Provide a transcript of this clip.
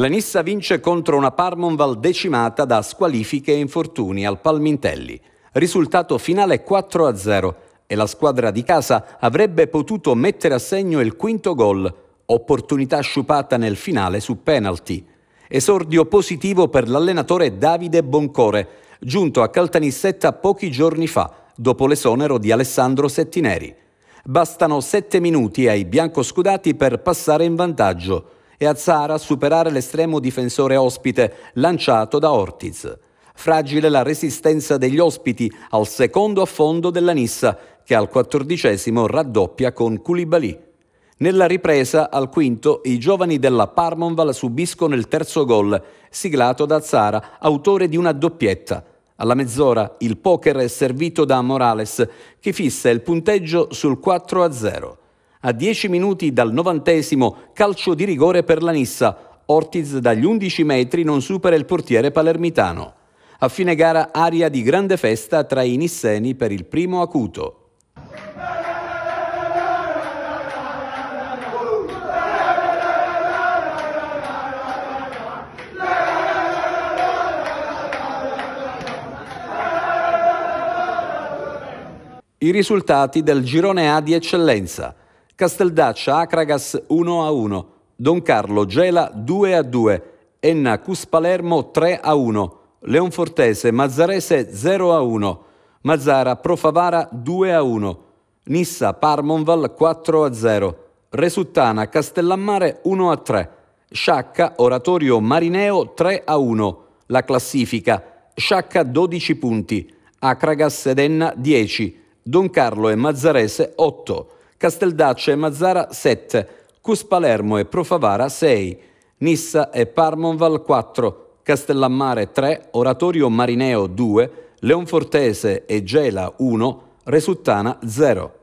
La Nissa vince contro una Parmonval decimata da squalifiche e infortuni al Palmintelli. Risultato finale 4-0 e la squadra di casa avrebbe potuto mettere a segno il quinto gol, opportunità sciupata nel finale su penalty. Esordio positivo per l'allenatore Davide Boncore, giunto a Caltanissetta pochi giorni fa, dopo l'esonero di Alessandro Settineri. Bastano 7 minuti ai biancoscudati per passare in vantaggio e Azzara a superare l'estremo difensore ospite lanciato da Ortiz. Fragile la resistenza degli ospiti al secondo affondo della Nissa, che al quattordicesimo raddoppia con Koulibaly. Nella ripresa, al quinto, i giovani della Parmonval subiscono il terzo gol, siglato da Zara, autore di una doppietta. Alla mezz'ora il poker è servito da Morales, che fissa il punteggio sul 4-0. A 10 minuti dal novantesimo calcio di rigore per la Nissa. Ortiz dagli 11 metri non supera il portiere palermitano. A fine gara aria di grande festa tra i nisseni per il primo acuto. I risultati del girone A di eccellenza. Casteldaccia Acragas 1 a 1, Don Carlo Gela 2 a 2, Enna Cus Palermo 3 a 1, Leonfortese Mazzarese 0 a 1, Mazzara Profavara 2 a 1, Nissa Parmonval 4 a 0, Resuttana Castellammare 1 a 3, Sciacca Oratorio Marineo 3 a 1, la classifica Sciacca 12 punti, Acragas ed Enna 10, Don Carlo e Mazzarese 8. Casteldaccia e Mazzara 7, Cus Palermo e Profavara 6, Nissa e Parmonval 4, Castellammare 3, Oratorio Marineo 2, Leonfortese e Gela 1, Resuttana 0.